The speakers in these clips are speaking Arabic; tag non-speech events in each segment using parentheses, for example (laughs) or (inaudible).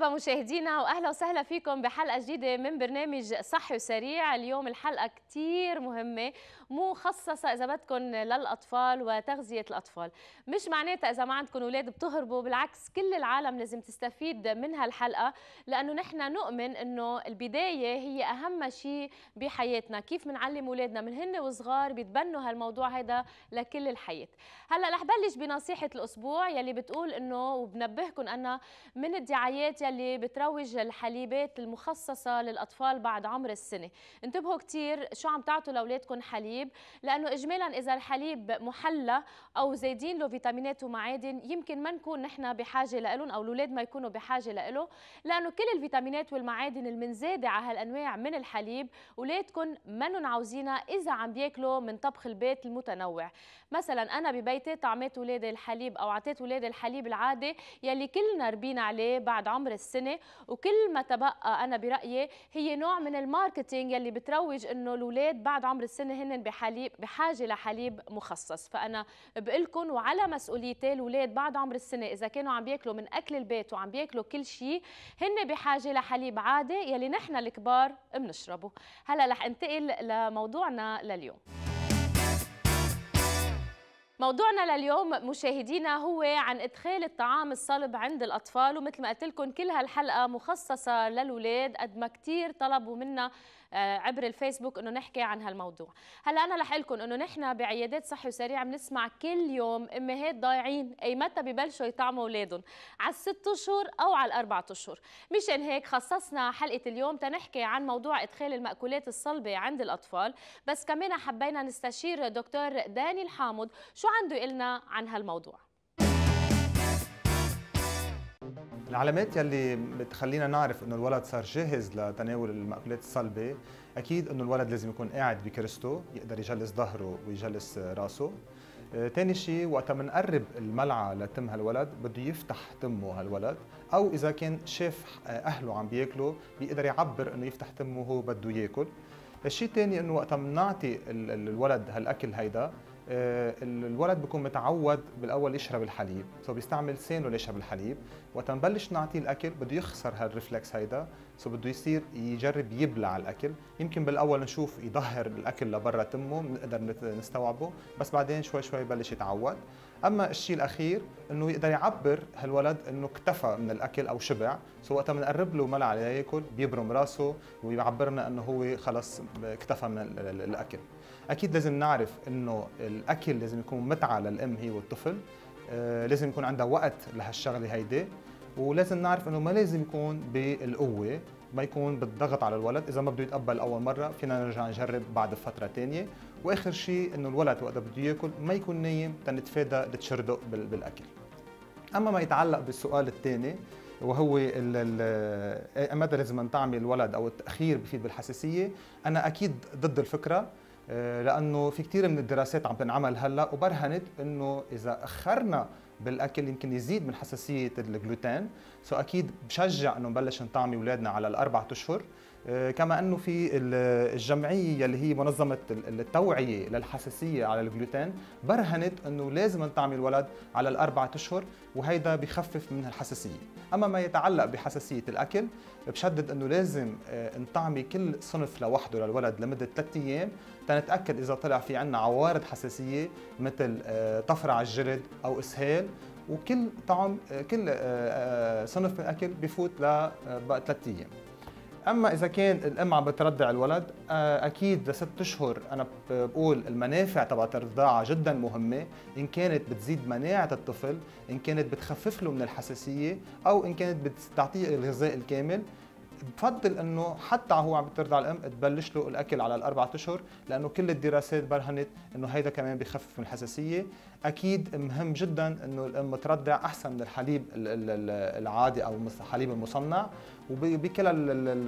مرحبا مشاهدينا واهلا وسهلا فيكم بحلقه جديده من برنامج صحي وسريع اليوم الحلقه كثير مهمه مخصصه اذا بدكم للاطفال وتغذيه الاطفال مش معناتها اذا ما عندكم اولاد بتهربوا بالعكس كل العالم لازم تستفيد من هالحلقه لانه نحن نؤمن انه البدايه هي اهم شيء بحياتنا كيف بنعلم اولادنا من هن وصغار بيتبنوا هالموضوع هذا لكل الحياه هلا رح بلش بنصيحه الاسبوع يلي بتقول انه وبنبهكم انا من الدعايات اللي بتروج الحليبات المخصصة للأطفال بعد عمر السنة انتبهوا كتير شو عم تعطوا لأولادكم حليب لأنه إجمالا إذا الحليب محلى أو زايدين له فيتامينات ومعادن يمكن ما نكون نحن بحاجة لإلهم أو الأولاد ما يكونوا بحاجة لإله لأنه كل الفيتامينات والمعادن المنزادة على هالأنواع من الحليب أولادكم منن عاوزينها إذا عم بياكلوا من طبخ البيت المتنوع مثلا أنا ببيتي طعمت أولادي الحليب أو عطيت أولادي الحليب العادي يلي كلنا ربينا عليه بعد عمر عمر السنه وكل ما تبقى انا برايي هي نوع من الماركتينج يلي بتروج انه الاولاد بعد عمر السنه هن بحليب بحاجه لحليب مخصص فانا بقول لكم وعلى مسؤوليتي الاولاد بعد عمر السنه اذا كانوا عم بياكلوا من اكل البيت وعم بياكلوا كل شيء هن بحاجه لحليب عادي يلي نحن الكبار بنشربه هلا رح انتقل لموضوعنا لليوم موضوعنا لليوم مشاهدينا هو عن ادخال الطعام الصلب عند الاطفال ومثل ما قلت لكم كل هالحلقه مخصصه للولاد قد ما كثير طلبوا منا آه، عبر الفيسبوك انه نحكي عن هالموضوع هلا انا رح لكم انه نحن بعيادات صحي وسريع بنسمع كل يوم امهات ضايعين اي متى ببلشوا يطعموا اولادهم على الست اشهر او على الاربع اشهر مشان هيك خصصنا حلقه اليوم تنحكي عن موضوع ادخال الماكولات الصلبه عند الاطفال بس كمان حبينا نستشير دكتور داني الحامض شو عنده لنا عن هالموضوع العلامات يلي بتخلينا نعرف انه الولد صار جاهز لتناول المأكولات الصلبة اكيد انه الولد لازم يكون قاعد بكرسته يقدر يجلس ظهره ويجلس راسه آه، تاني شيء وقت منقرب الملعى لتم هالولد بده يفتح تمه هالولد او اذا كان شاف اهله عم بياكلوا بيقدر يعبر انه يفتح تمه هو بده ياكل الشيء الثاني انه وقت بنعطي الولد هالاكل هيدا آه، الولد بيكون متعود بالاول يشرب الحليب سو بيستعمل سينه ليشرب الحليب وقت نبلش نعطيه الاكل بده يخسر هالرفلكس هيدا سو بده يصير يجرب يبلع الاكل يمكن بالاول نشوف يظهر الاكل لبرا تمه بنقدر نستوعبه بس بعدين شوي شوي ببلش يتعود اما الشيء الاخير انه يقدر يعبر هالولد انه اكتفى من الاكل او شبع سو وقتها بنقرب له ملعقه ياكل بيبرم راسه ويعبرنا انه هو خلص اكتفى من الاكل اكيد لازم نعرف انه الاكل لازم يكون متعه للام هي والطفل آه، لازم يكون عندها وقت لهالشغله هيدي ولازم نعرف انه ما لازم يكون بالقوه ما يكون بالضغط على الولد اذا ما بده يتقبل اول مره فينا نرجع نجرب بعد فتره ثانيه واخر شيء انه الولد وقت بده ياكل ما يكون نايم تنتفادى التشردق بالاكل اما ما يتعلق بالسؤال الثاني وهو آه، متى لازم نطعمي الولد او التاخير بفيد بالحساسيه انا اكيد ضد الفكره آه، لانه في كثير من الدراسات عم تنعمل هلا وبرهنت انه اذا اخرنا بالاكل يمكن يزيد من حساسيه الجلوتين سو اكيد بشجع انه نبلش نطعمي اولادنا على الاربع اشهر آه، كما انه في الجمعيه اللي هي منظمه التوعيه للحساسيه على الجلوتين برهنت انه لازم نطعمي الولد على الاربعة اشهر وهيدا بخفف من الحساسيه، اما ما يتعلق بحساسيه الاكل بشدد انه لازم آه، نطعمي كل صنف لوحده للولد لمده ثلاث ايام تنتاكد اذا طلع في عندنا عوارض حساسيه مثل آه، طفره على الجلد او اسهال وكل طعم كل صنف من الاكل بفوت 3 ايام. اما اذا كان الام عم بتردع الولد آه، اكيد لست اشهر انا بقول المنافع تبعت الرضاعه جدا مهمه ان كانت بتزيد مناعه الطفل ان كانت بتخفف له من الحساسيه او ان كانت بتعطيه الغذاء الكامل بفضل انه حتى هو عم بترضع الام تبلش له الاكل على الاربع اشهر لانه كل الدراسات برهنت انه هيدا كمان بخفف من الحساسيه اكيد مهم جدا انه الام ترضع احسن من الحليب العادي او الحليب المصنع وبكلا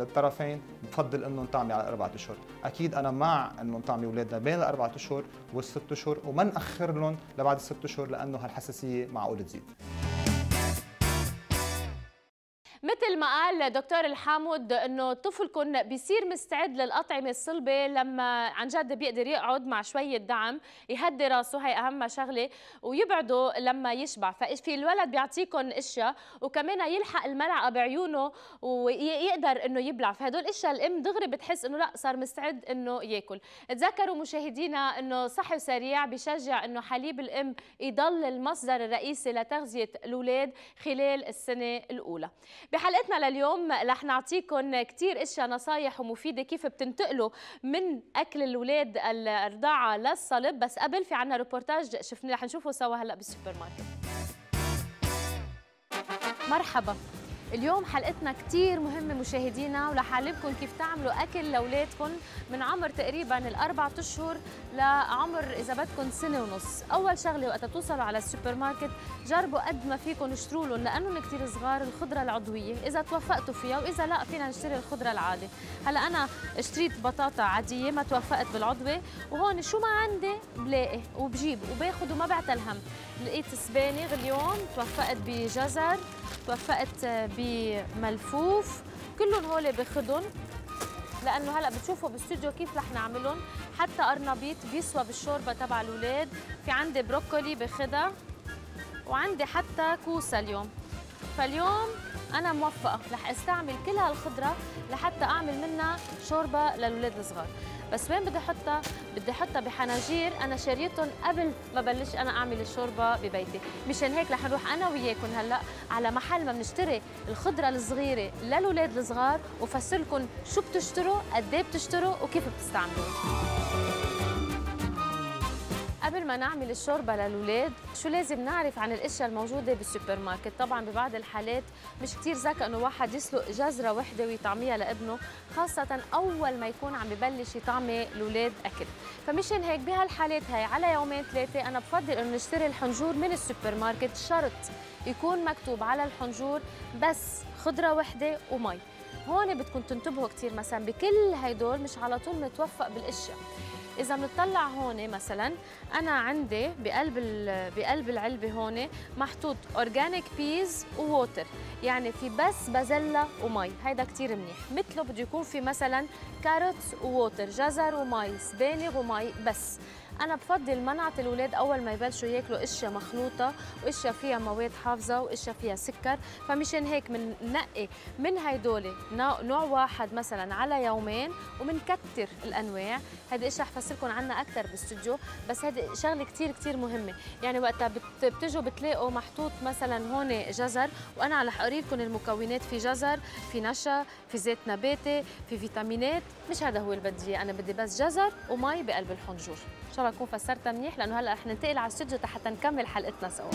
الطرفين بفضل انه نطعمي على الاربع اشهر اكيد انا مع انه نطعمي اولادنا بين الاربع اشهر والست اشهر وما ناخر لهم لبعد الست اشهر لانه هالحساسيه معقول تزيد مثل ما قال دكتور الحامود انه طفلكم بيصير مستعد للاطعمه الصلبه لما عن جد بيقدر يقعد مع شويه دعم يهدي راسه هي اهم شغله ويبعده لما يشبع ففي الولد بيعطيكم اشياء وكمان يلحق الملعقه بعيونه ويقدر انه يبلع فهدول اشياء الام دغري بتحس انه لا صار مستعد انه ياكل تذكروا مشاهدينا انه صحي وسريع بشجع انه حليب الام يضل المصدر الرئيسي لتغذيه الاولاد خلال السنه الاولى بحلقتنا لليوم رح نعطيكم كثير اشياء نصايح ومفيده كيف بتنتقلوا من اكل الاولاد الرضاعه للصلب بس قبل في عنا ريبورتاج شفنا رح نشوفه سوا هلا بالسوبر ماركت مرحبا اليوم حلقتنا كثير مهمة مشاهدينا ولحالبكم كيف تعملوا أكل لأولادكم من عمر تقريبا الأربع أشهر لعمر إذا بدكم سنة ونص أول شغلة وقت توصلوا على السوبر ماركت جربوا قد ما فيكم اشتروا لهم لأنهم كثير صغار الخضرة العضوية إذا توفقتوا فيها وإذا لا فينا نشتري الخضرة العادي هلا أنا اشتريت بطاطا عادية ما توفقت بالعضوة وهون شو ما عندي بلاقي وبجيب وباخد وما بعتلهم لقيت سبانغ اليوم توفقت بجزر توفقت بملفوف كلهم هول باخذهم لانه هلا بتشوفوا بالاستوديو كيف رح نعملهم حتى قرنبيط بيسوى بالشوربه تبع الاولاد في عندي بروكولي باخذها وعندي حتى كوسه اليوم فاليوم انا موفقه رح استعمل كل هالخضره لحتى اعمل منها شوربه للاولاد الصغار بس وين بدي احطها بدي احطها بحناجير انا شريتهم قبل ما بلش انا اعمل الشوربه ببيتي مشان هيك رح نروح انا وياكم هلا على محل ما بنشتري الخضره الصغيره للاولاد الصغار وفسر لكم شو بتشتروا قد ايه بتشتروا وكيف بتستعملوها قبل ما نعمل الشوربة للولاد شو لازم نعرف عن الاشياء الموجودة بالسوبر ماركت طبعا ببعض الحالات مش كتير ذكى انه واحد يسلق جزرة وحدة ويطعميها لابنه خاصة اول ما يكون عم ببلش يطعمي الولاد اكل فمشان هيك بهالحالات هاي على يومين ثلاثة انا بفضل انه نشتري الحنجور من السوبر ماركت شرط يكون مكتوب على الحنجور بس خضرة وحدة ومي هون بدكم تنتبهوا كثير مثلا بكل هدول مش على طول متوفق بالاشياء اذا بنطلع هون مثلا انا عندي بقلب بقلب العلبه هون محطوط اورجانيك بيز ووتر يعني في بس بازيلا ومي هيدا كثير منيح مثله بده يكون في مثلا كاروتس ووتر جزر ومي سبانغ ومي بس انا بفضل منعة الاولاد اول ما يبلشوا ياكلوا اشياء مخلوطه واشياء فيها مواد حافظه واشياء فيها سكر فمشان هيك بننقي من, من هيدول نوع واحد مثلا على يومين وبنكتر الانواع هيدي اشياء لكم عنها اكثر بالاستوديو بس هيدي شغله كثير كثير مهمه يعني وقتها بتجوا بتلاقوا محطوط مثلا هون جزر وانا رح اقريلكم المكونات في جزر في نشا في زيت نباتي في فيتامينات مش هذا هو اللي بدي انا بدي بس جزر ومي بقلب الحنجور ان شاء الله اكون فسرتها منيح لانه هلا رح ننتقل على الاستوديو حتى نكمل حلقتنا سوا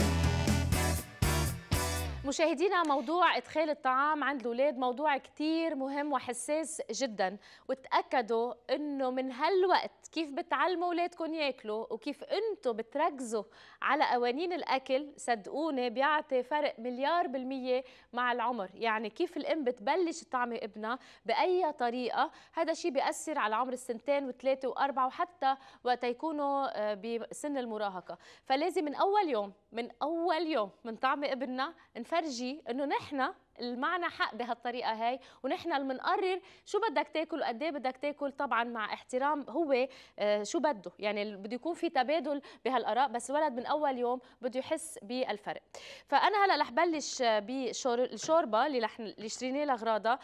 مشاهدينا موضوع ادخال الطعام عند الاولاد موضوع كثير مهم وحساس جدا وتاكدوا انه من هالوقت كيف بتعلموا اولادكم ياكلوا وكيف انتم بتركزوا على قوانين الاكل صدقوني بيعطي فرق مليار بالميه مع العمر يعني كيف الام بتبلش تطعمي ابنها باي طريقه هذا الشيء بياثر على عمر السنتين وثلاثه واربعه وحتى وقت يكونوا آه، بسن المراهقه فلازم من اول يوم من اول يوم من طعم ابننا نفرجي انه نحن المعنى حق بهالطريقه هاي ونحن اللي بنقرر شو بدك تاكل وقد ايه بدك تاكل طبعا مع احترام هو آه، شو بده يعني بده يكون في تبادل بهالاراء بس الولد من اول يوم بده يحس بالفرق فانا هلا رح بلش آه، بالشوربه اللي رح اللي شريناه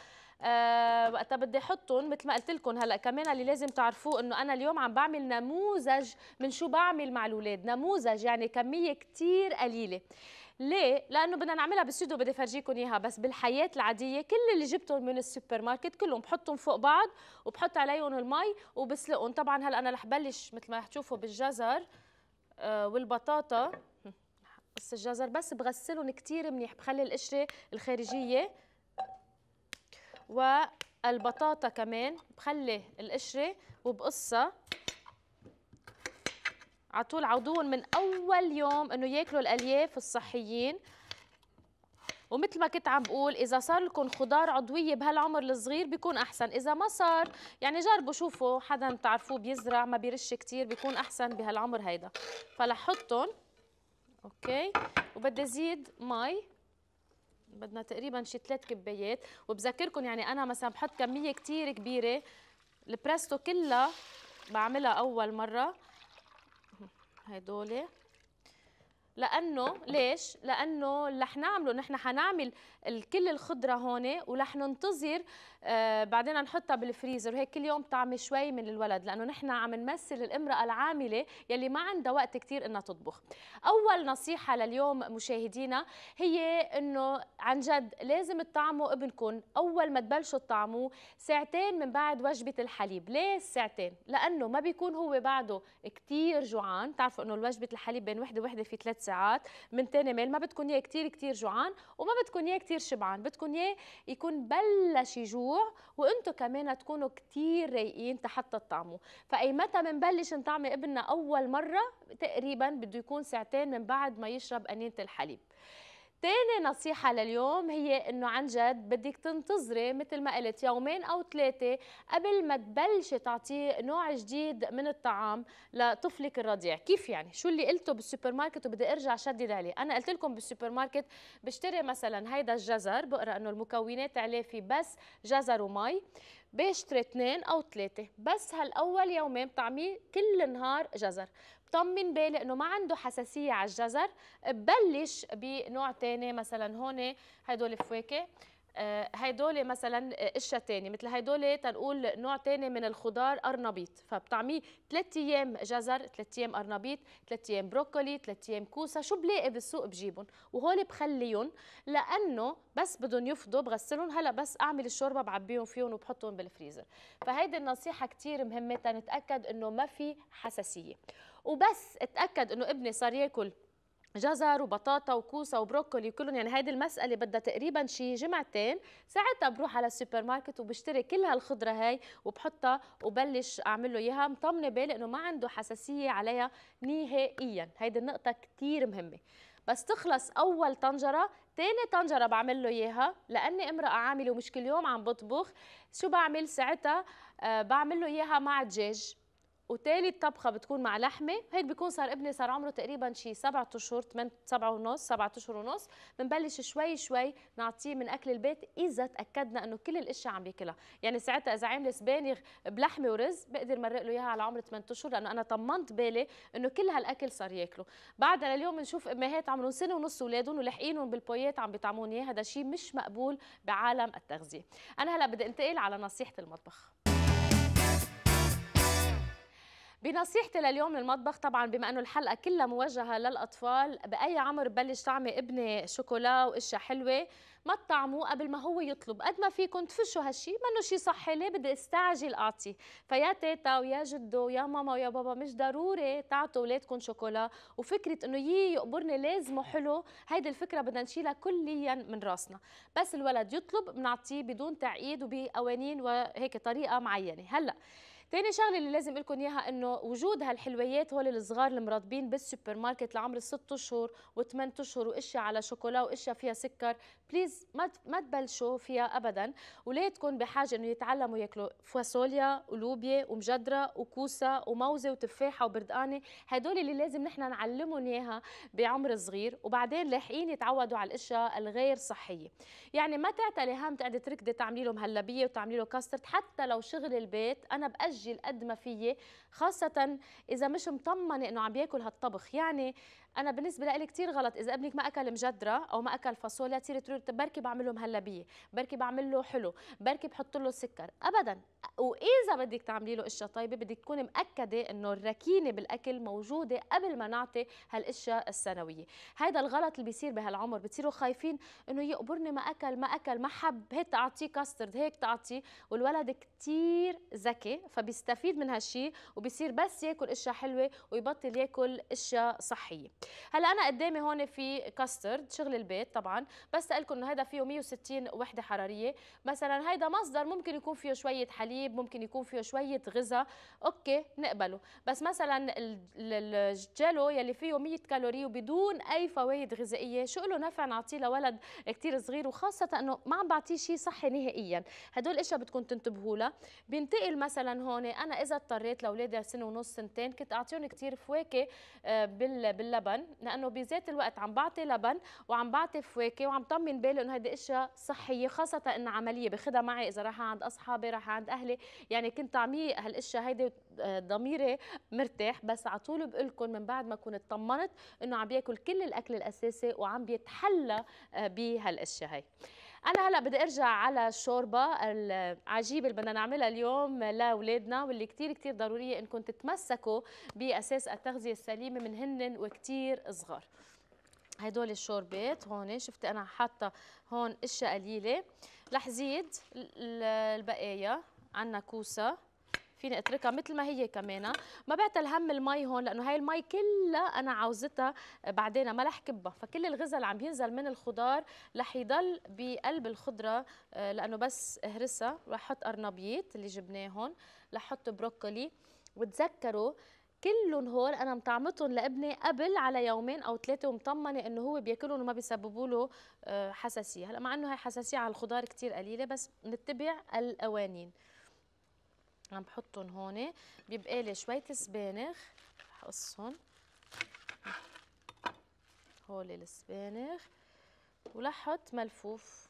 أه وقتها بدي احطهم مثل ما قلت لكم هلا كمان اللي لازم تعرفوه انه انا اليوم عم بعمل نموذج من شو بعمل مع الاولاد نموذج يعني كميه كثير قليله ليه؟ لأنه بدنا نعملها بالستوديو بدي فرجيكم إياها بس بالحياة العادية كل اللي جبتهم من السوبر ماركت كلهم بحطهم فوق بعض وبحط عليهم المي وبسلقهم طبعا هلا أنا رح بلش مثل ما رح تشوفوا بالجزر آه، والبطاطا قص الجزر بس بغسلهم كثير منيح بخلي القشرة الخارجية والبطاطا كمان بخلي القشرة وبقصها على طول عودوهم من اول يوم انه ياكلوا الالياف الصحيين ومثل ما كنت عم بقول اذا صار لكم خضار عضويه بهالعمر الصغير بيكون احسن اذا ما صار يعني جربوا شوفوا حدا بتعرفوه بيزرع ما بيرش كثير بيكون احسن بهالعمر هيدا فلحطهم اوكي وبدي زيد مي بدنا تقريبا شي ثلاث كبايات وبذكركم يعني انا مثلا بحط كميه كثير كبيره البريستو كلها بعملها اول مره هدول إيه؟ لانه ليش لانه اللي نعمله نحن حنعمل كل الخضره هون ورح ننتظر آه بعدين نحطها بالفريزر وهيك كل يوم طعمه شوي من الولد لانه نحن عم نمثل الامراه العامله يلي ما عندها وقت كثير انها تطبخ اول نصيحه لليوم مشاهدينا هي انه عن جد لازم تطعموا ابنكم اول ما تبلشوا تطعموه ساعتين من بعد وجبه الحليب ليه ساعتين لانه ما بيكون هو بعده كثير جوعان بتعرفوا انه وجبه الحليب بين وحده وحده في ثلاث ساعات من ثاني ميل ما بدكم اياه كثير كثير جوعان وما بدكم اياه كثير شبعان بدكم اياه يكون بلش يجوع وانتم كمان تكونوا كثير رايقين حتى تطعموا فاي متى بنبلش نطعمي ابننا اول مره تقريبا بده يكون ساعتين من بعد ما يشرب انينه الحليب تاني نصيحة لليوم هي انه عن جد بدك تنتظري مثل ما قلت يومين او ثلاثة قبل ما تبلشي تعطيه نوع جديد من الطعام لطفلك الرضيع، كيف يعني؟ شو اللي قلته بالسوبر ماركت وبدي ارجع شدد عليه، انا قلت لكم بالسوبر ماركت بشتري مثلا هيدا الجزر بقرا انه المكونات عليه في بس جزر ومي، بشتري اثنين او ثلاثة، بس هالاول يومين بطعميه كل نهار جزر، طمن بالي انه ما عنده حساسيه على الجزر ببلش بنوع ثاني مثلا هون هدول الفواكه آه، هيدول مثلا آه، قشة ثانيه مثل هيدول تنقول نوع ثاني من الخضار أرنبيط فبطعميه ثلاث أيام جزر ثلاث أيام أرنبيط ثلاث أيام بروكولي ثلاث أيام كوسة شو بلاقي بالسوق بجيبهم وهول بخليهم لأنه بس بدهم يفضوا بغسلهم هلا بس أعمل الشوربة بعبيهم فيهم وبحطهم بالفريزر فهيدي النصيحة كثير مهمة تنتأكد أنه ما في حساسية وبس اتأكد أنه ابني صار ياكل جزر وبطاطا وكوسه وبروكولي وكلهم يعني هيدي المساله بدها تقريبا شي جمعتين ساعتها بروح على السوبر ماركت وبشتري كل هالخضره هاي وبحطها وبلش اعمل له اياها مطمنه بالي انه ما عنده حساسيه عليها نهائيا هيدي النقطه كثير مهمه بس تخلص اول طنجره ثاني طنجره بعمل له اياها لاني امراه عامله ومش كل يوم عم بطبخ شو بعمل ساعتها آه بعمل له اياها مع دجاج وتالت طبخه بتكون مع لحمه هيك بيكون صار ابني صار عمره تقريبا شي سبعة اشهر 8 7 ونص 7 اشهر ونص بنبلش شوي شوي نعطيه من اكل البيت اذا تاكدنا انه كل الاشياء عم ياكلها يعني ساعتها اذا عامله سبانغ بلحمه ورز بقدر مرق له اياها على عمر 8 اشهر لانه انا طمنت بالي انه كل هالاكل صار ياكله بعدها لليوم بنشوف امهات عمرهم سنه ونص اولادهم ولحقينهم بالبويات عم بيطعمون اياه هذا شيء مش مقبول بعالم التغذيه انا هلا بدي انتقل على نصيحه المطبخ بنصيحتي لليوم للمطبخ طبعا بما انه الحلقه كلها موجهه للاطفال باي عمر ببلش تعمي ابني شوكولا واشياء حلوه ما تطعموه قبل ما هو يطلب قد ما فيكم تفشوا هالشي منه شيء صحي ليه بدي استعجل اعطيه فيا تيتا ويا جدو ويا ماما ويا بابا مش ضروري تعطوا اولادكم شوكولا وفكره انه يي يقبرني لازمه حلو هيدي الفكره بدنا نشيلها كليا من راسنا بس الولد يطلب بنعطيه بدون تعقيد وبقوانين وهيك طريقه معينه هلا ثاني شغله اللي لازم لكم اياها انه وجود هالحلويات هول الصغار المرطبين بالسوبر ماركت لعمر الست اشهر وثمان اشهر واشياء على شوكولا واشياء فيها سكر بليز ما ما تبلشوا فيها ابدا ولادكم بحاجه انه يتعلموا ياكلوا فاصوليا ولوبيا ومجدره وكوسه وموزه وتفاحه وبردقانه هدول اللي لازم نحن نعلمهم اياها بعمر صغير وبعدين لاحقين يتعودوا على الاشياء الغير صحيه يعني ما تعتلي هام تقعدي تركضي تعملي لهم هلبيه وتعملي له كاسترد حتى لو شغل البيت انا باجل تسجل قد ما فيه خاصه اذا مش مطمنه انه عم بياكل هالطبخ يعني انا بالنسبه لي كثير غلط اذا ابنك ما اكل مجدره او ما اكل فاصوليا تصير تقول بركي بعمل له مهلبيه بركي بعمل له حلو بركي بحط له سكر ابدا واذا بدك تعملي له اشياء طيبه بدك تكوني مأكده انه الركينه بالاكل موجوده قبل ما نعطي هالاشياء السنويه هذا الغلط اللي بيصير بهالعمر بتصيروا خايفين انه يقبرني ما اكل ما اكل ما حب هيك تعطيه كاسترد هيك تعطيه والولد كثير ذكي فبيستفيد من هالشيء وبيصير بس ياكل اشياء حلوه ويبطل ياكل اشياء صحيه هلا انا قدامي هون في كاسترد شغل البيت طبعا بس لكم انه هذا فيه 160 وحده حراريه مثلا هيدا مصدر ممكن يكون فيه شويه حليب ممكن يكون فيه شويه غذاء اوكي نقبله بس مثلا الجيلو يلي فيه 100 كالوري وبدون اي فوائد غذائيه شو له نفع نعطيه لولد كثير صغير وخاصه انه ما عم بعطيه شيء صحي نهائيا هدول الاشياء بدكم تنتبهوا لها بينتقل مثلا هون انا اذا اضطريت لاولادي سنه ونص سنتين كنت اعطيهم كثير فواكه آه، باللبن لبن لانه بذات الوقت عم بعطي لبن وعم بعطي فواكه وعم طمن بالي انه هيدي اشياء صحيه خاصه انها عمليه باخذها معي اذا راح عند اصحابي راح عند اهلي يعني كنت طعميه هالاشياء هيدي آه، ضميري مرتاح بس على طول بقول لكم من بعد ما كنت طمنت انه عم بياكل كل الاكل الاساسي وعم بيتحلى آه، بهالاشياء هي انا هلا بدي ارجع على الشوربه العجيبه اللي بدنا نعملها اليوم لاولادنا واللي كثير كثير ضروريه انكم تتمسكوا باساس التغذيه السليمه من هن وكثير صغار هدول الشوربات هون شفت انا حاطه هون اشياء قليله رح زيد البقايا عندنا كوسه فيني اتركها مثل ما هي كمان ما بعت الهم المي هون لانه هاي المي كلها انا عاوزتها بعدين ما رح كبها فكل الغذاء اللي عم ينزل من الخضار رح يضل بقلب الخضره آه، لانه بس اهرسها رح احط قرنبيط اللي جبناه هون رح احط بروكولي وتذكروا كلهم هون انا مطعمتهم لابني قبل على يومين او ثلاثه ومطمنه انه هو بياكلهم وما بيسببوا له آه، حساسيه هلا مع انه هي حساسيه على الخضار كثير قليله بس نتبع القوانين عم بحطهم هون بيبقى لي شويه سبانخ قصهم هول السبانخ ولحط ملفوف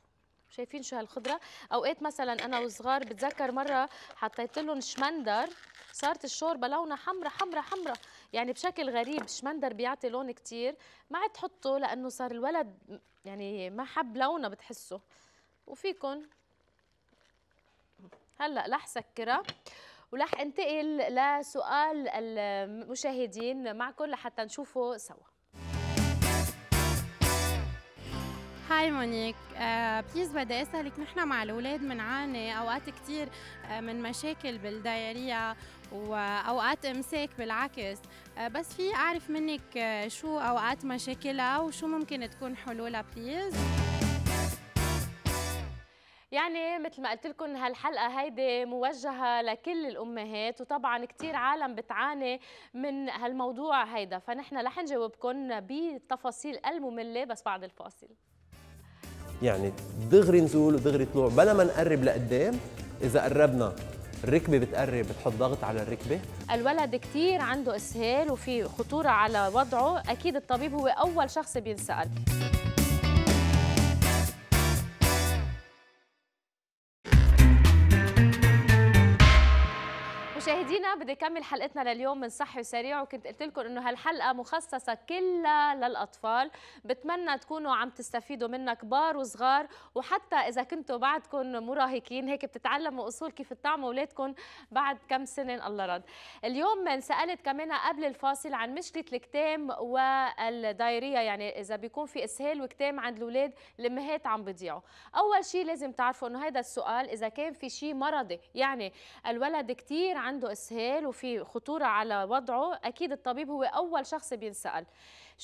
شايفين شو هالخضره اوقات مثلا انا وصغار بتذكر مره حطيت لهم شمندر صارت الشوربه لونها حمرا حمرا حمرا يعني بشكل غريب شمندر بيعطي لون كثير ما عاد تحطه لانه صار الولد يعني ما حب لونه بتحسه وفيكم هلا رح سكرها ولح انتقل لسؤال المشاهدين معكم لحتى نشوفه سوا هاي مونيك آه، بليز بدي اسالك نحن مع الاولاد بنعاني اوقات كثير آه، من مشاكل بالدايريه واوقات امساك بالعكس آه، بس في اعرف منك شو اوقات مشاكلها وشو ممكن تكون حلولها بليز يعني مثل ما قلت لكم هالحلقه هيدي موجهه لكل الامهات وطبعا كثير عالم بتعاني من هالموضوع هيدا فنحن رح نجاوبكم بالتفاصيل الممله بس بعد الفاصل يعني دغري نزول ودغري طلوع بلا ما نقرب لقدام اذا قربنا الركبه بتقرب بتحط ضغط على الركبه الولد كثير عنده اسهال وفي خطوره على وضعه اكيد الطبيب هو اول شخص بينسال مشاهدينا بدي كمل حلقتنا لليوم من صحي وسريع وكنت قلت لكم انه هالحلقه مخصصه كلها للاطفال بتمنى تكونوا عم تستفيدوا منها كبار وصغار وحتى اذا كنتوا بعدكم مراهقين هيك بتتعلموا اصول كيف تطعموا اولادكم بعد كم سنه الله رد اليوم سالت كمان قبل الفاصل عن مشكله الكتام والدايريه يعني اذا بيكون في اسهال وكتام عند الاولاد الامهات عم بيضيعوا اول شيء لازم تعرفوا انه هذا السؤال اذا كان في شيء مرضي يعني الولد كثير عنده اسهال وفي خطوره على وضعه اكيد الطبيب هو اول شخص بينسال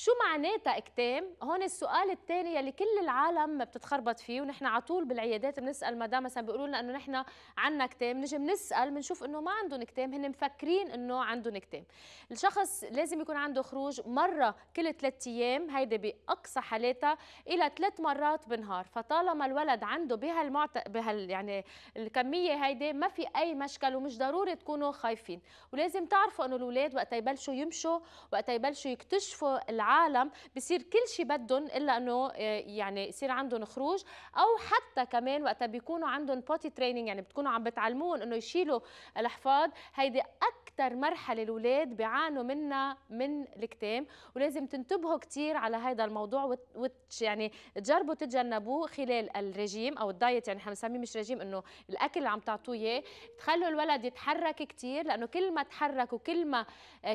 شو معناتها اكتام؟ هون السؤال الثاني يلي كل العالم بتتخربط فيه ونحن على طول بالعيادات بنسال مدام مثلا بيقولوا لنا انه نحن عندنا اكتام، نجي بنسال بنشوف انه ما عندهم اكتام، هن مفكرين انه عندهم اكتام. الشخص لازم يكون عنده خروج مره كل ثلاث ايام، هيدي باقصى حالاتها الى ثلاث مرات بالنهار، فطالما الولد عنده بهالمعت بهال يعني الكميه هيدي ما في اي مشكل ومش ضروري تكونوا خايفين، ولازم تعرفوا انه الاولاد وقت يبلشوا يمشوا، وقت يبلشوا يكتشفوا العالم بصير كل شيء بدهم الا انه آه، يعني يصير عندهم خروج او حتى كمان وقتها بيكونوا عندهم بوتي تريننج يعني بتكونوا عم بتعلمون انه يشيلوا الاحفاد هيدي اكثر مرحله الاولاد بيعانوا منها من الكتام ولازم تنتبهوا كثير على هذا الموضوع وت يعني تجربوا تتجنبوه خلال الرجيم او الدايت يعني احنا بنسميه مش رجيم انه الاكل اللي عم تعطوه اياه تخلوا الولد يتحرك كثير لانه كل ما تحرك وكل ما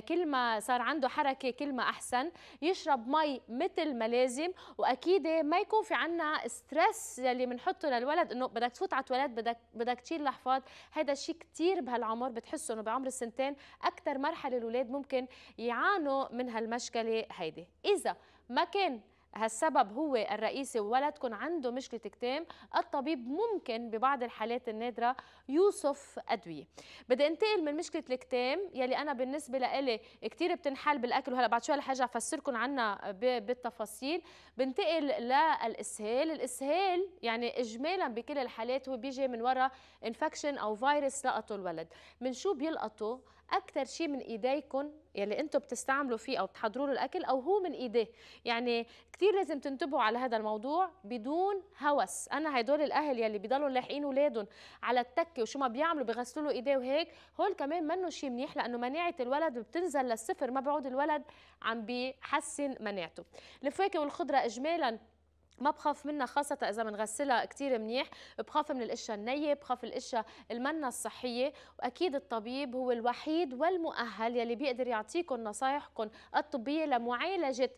كل ما صار عنده حركه كل ما احسن يشرب مي مثل ما لازم واكيد ما يكون في عنا ستريس يلي بنحطه للولد انه بدك تفوت على التواليت بدك بدك تشيل الاحفاد هذا الشيء كثير بهالعمر بتحسوا انه بعمر السنتين أكثر مرحلة الأولاد ممكن يعانوا من هالمشكلة هيدي إذا ما كان هالسبب هو الرئيسي وولدكم عنده مشكلة كتام الطبيب ممكن ببعض الحالات النادرة يوصف أدوية بدي انتقل من مشكلة الكتام يلي أنا بالنسبة لإلي كتير بتنحل بالأكل وهلأ بعد شوي رح أفسركم عنا بالتفاصيل بنتقل للإسهال الإسهال يعني إجمالا بكل الحالات هو بيجي من وراء انفكشن أو فيروس لقطه الولد من شو بيلقطه اكثر شيء من ايديكم يلي انتم بتستعملوا فيه او بتحضروا له الاكل او هو من ايديه يعني كثير لازم تنتبهوا على هذا الموضوع بدون هوس انا هدول الاهل يلي بضلوا لاحقين اولادهم على التكه وشو ما بيعملوا بغسلوا له ايديه وهيك هول كمان منه شيء منيح لانه مناعه الولد بتنزل للصفر ما بعود الولد عم بيحسن مناعته الفواكه والخضره اجمالا ما بخاف منها خاصة إذا بنغسلها كثير منيح، بخاف من الأشياء النية، بخاف الأشياء المنا الصحية، وأكيد الطبيب هو الوحيد والمؤهل يلي بيقدر يعطيكم نصايحكم الطبية لمعالجة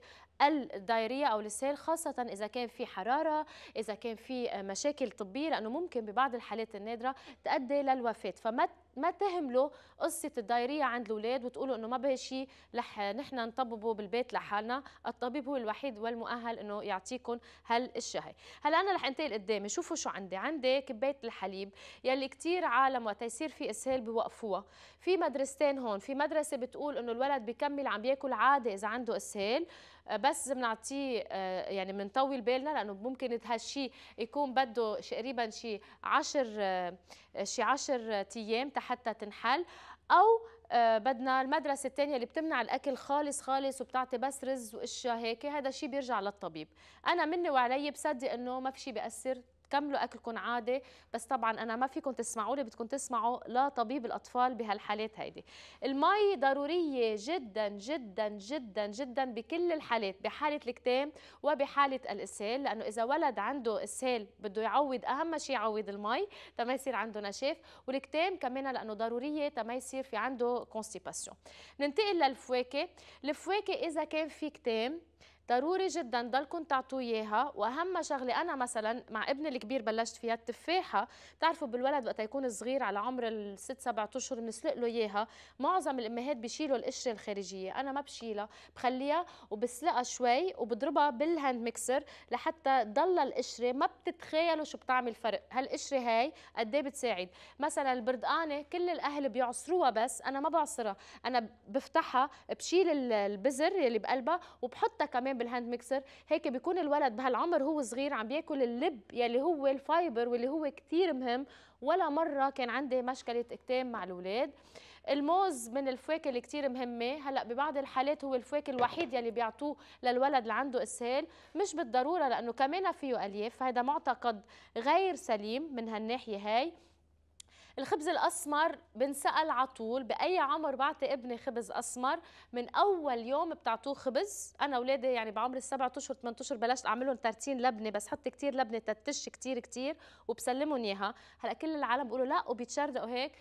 الدايرية أو السيل خاصة إذا كان في حرارة إذا كان في مشاكل طبية لأنه ممكن ببعض الحالات النادرة تؤدي للوفاة فما ما تهملوا قصه الدايريه عند الاولاد وتقولوا انه ما به شيء رح نحن نطببه بالبيت لحالنا الطبيب هو الوحيد والمؤهل انه يعطيكم هالاشياء هي هلا انا رح انتقل قدامي شوفوا شو عندي عندي كبايه الحليب يلي كثير عالم وقت يصير في اسهال بوقفوها في مدرستين هون في مدرسه بتقول انه الولد بكمل عم ياكل عادي اذا عنده اسهال بس بنعطيه آه، يعني بنطول بالنا لانه ممكن هالشيء يكون بده تقريبا شي 10 آه، شي 10 ايام حتى تنحل او آه، بدنا المدرسه الثانيه اللي بتمنع الاكل خالص خالص وبتعطي بس رز واشياء هيك هذا الشيء بيرجع للطبيب انا مني وعلي بصدق انه ما في شيء بياثر تكملوا اكلكم عادي بس طبعا انا ما فيكم تسمعوا لي بدكم تسمعوا لطبيب الاطفال بهالحالات هيدي المي ضروريه جدا جدا جدا جدا بكل الحالات بحاله الكتام وبحاله الاسهال لانه اذا ولد عنده اسهال بده يعوض اهم شيء يعوض المي تما يصير عنده نشاف والكتام كمان لانه ضروريه تما يصير في عنده كونستيباسيون ننتقل للفواكه الفواكه اذا كان في كتام ضروري جدا ضلكم تعطوا اياها واهم شغله انا مثلا مع ابني الكبير بلشت فيها التفاحه بتعرفوا بالولد وقت يكون صغير على عمر الست سبعة اشهر بنسلق له اياها معظم الامهات بيشيلوا القشره الخارجيه انا ما بشيلها بخليها وبسلقها شوي وبضربها بالهاند ميكسر لحتى ضل القشره ما بتتخيلوا شو بتعمل فرق هالقشره هاي قد ايه بتساعد مثلا البردقانه كل الاهل بيعصروها بس انا ما بعصرها انا بفتحها بشيل البذر اللي بقلبها وبحطها كمان بالهاند ميكسر هيك بيكون الولد بهالعمر هو صغير عم بياكل اللب يلي هو الفايبر واللي هو كثير مهم ولا مره كان عندي مشكله اكتئاب مع الاولاد الموز من الفواكه اللي كثير مهمه هلا ببعض الحالات هو الفواكه الوحيد يلي بيعطوه للولد اللي عنده اسهال مش بالضروره لانه كمان فيه الياف فهذا معتقد غير سليم من هالناحيه هاي الخبز الاسمر بنسال على طول باي عمر بعطي ابني خبز اسمر من اول يوم بتعطوه خبز انا اولادي يعني بعمر السبع اشهر ثمان اشهر بلشت اعمل لهم ترتين لبنه بس حط كثير لبنه تتش كثير كثير وبسلمهم اياها هلا كل العالم بيقولوا لا وبيتشردقوا هيك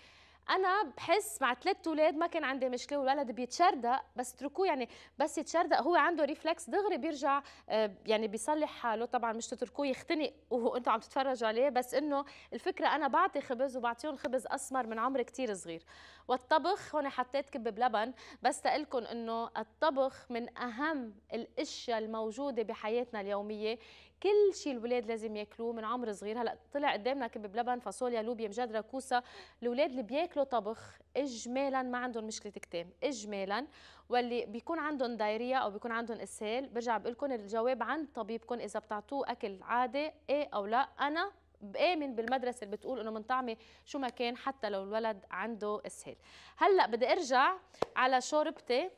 انا بحس مع ثلاث اولاد ما كان عندي مشكله والولد بيتشردق بس اتركوه يعني بس يتشردق هو عنده ريفلكس دغري بيرجع آه، يعني بيصلح حاله طبعا مش تتركوه يختنق وانتم عم تتفرجوا عليه بس انه الفكره انا بعطي خبز وبعطيهم خبز اسمر من عمر كثير صغير والطبخ هون حطيت كب بلبن بس تقلكم انه الطبخ من اهم الاشياء الموجوده بحياتنا اليوميه كل شيء الولاد لازم ياكلوه من عمر صغير هلا طلع قدامنا كب بلبن فاصوليا لوبيا مجدره كوسه الولاد اللي بياكلوا طبخ اجمالا ما عندهم مشكله كتام اجمالا واللي بيكون عندهم دايريا او بيكون عندهم اسهال برجع بقول لكم الجواب عند طبيبكم اذا بتعطوه اكل عادي ايه او لا انا بآمن بالمدرسة اللي بتقول إنه من طعمه شو ما كان حتى لو الولد عنده إسهال هلأ بدي أرجع على شوربتي